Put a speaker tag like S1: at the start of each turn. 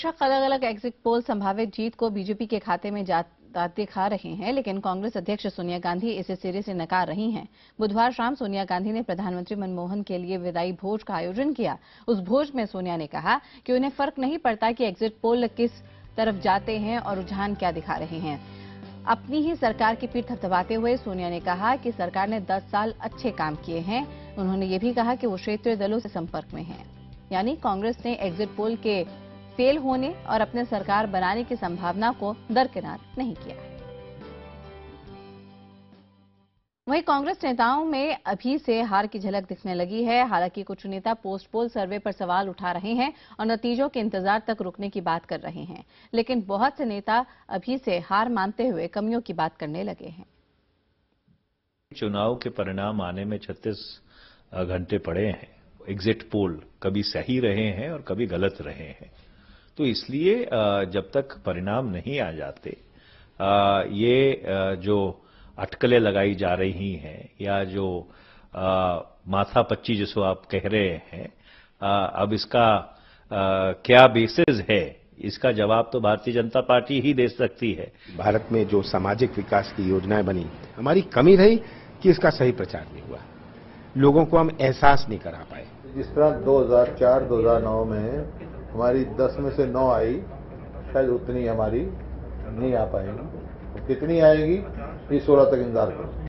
S1: बेशक अलग अलग एग्जिट पोल संभावित जीत को बीजेपी के खाते में जाता दिखा रहे हैं लेकिन कांग्रेस अध्यक्ष सोनिया गांधी इसे सिरे से नकार रही हैं बुधवार शाम सोनिया गांधी ने प्रधानमंत्री मनमोहन के लिए विदाई भोज का आयोजन किया उस भोज में सोनिया ने कहा कि उन्हें फर्क नहीं पड़ता कि एग्जिट पोल किस तरफ जाते हैं और रुझान क्या दिखा रहे हैं अपनी ही सरकार की पीठ थपथपाते हुए सोनिया ने कहा कि सरकार ने 10 साल अच्छे काम किए हैं उन्होंने ये भी कहा कि वो क्षेत्रीय दलों से संपर्क में हैं यानी कांग्रेस ने एग्जिट पोल के फेल होने और अपने सरकार बनाने की संभावना को दरकिनार नहीं किया वहीं कांग्रेस नेताओं में अभी से हार की झलक दिखने लगी है हालांकि कुछ नेता पोस्ट पोल सर्वे पर सवाल उठा रहे हैं और नतीजों के इंतजार तक रुकने की बात कर रहे हैं लेकिन बहुत से नेता अभी से हार मानते हुए कमियों की बात करने लगे हैं
S2: चुनाव के परिणाम आने में 36 घंटे पड़े हैं एग्जिट पोल कभी सही रहे हैं और कभी गलत रहे हैं तो इसलिए जब तक परिणाम नहीं आ जाते ये जो अटकलें लगाई जा रही हैं या जो माथा पच्ची जिसको आप कह रहे हैं अब इसका क्या बेसिस है इसका जवाब तो भारतीय जनता पार्टी ही दे सकती है
S3: भारत में जो सामाजिक विकास की योजनाएं बनी हमारी कमी रही कि इसका सही प्रचार नहीं हुआ लोगों को हम एहसास नहीं करा पाए
S2: जिस तरह 2004-2009 में हमारी दस में से नौ आई शायद उतनी हमारी नहीं आ पाएगी तो कितनी आएगी ये सोलह तक इंतजार करो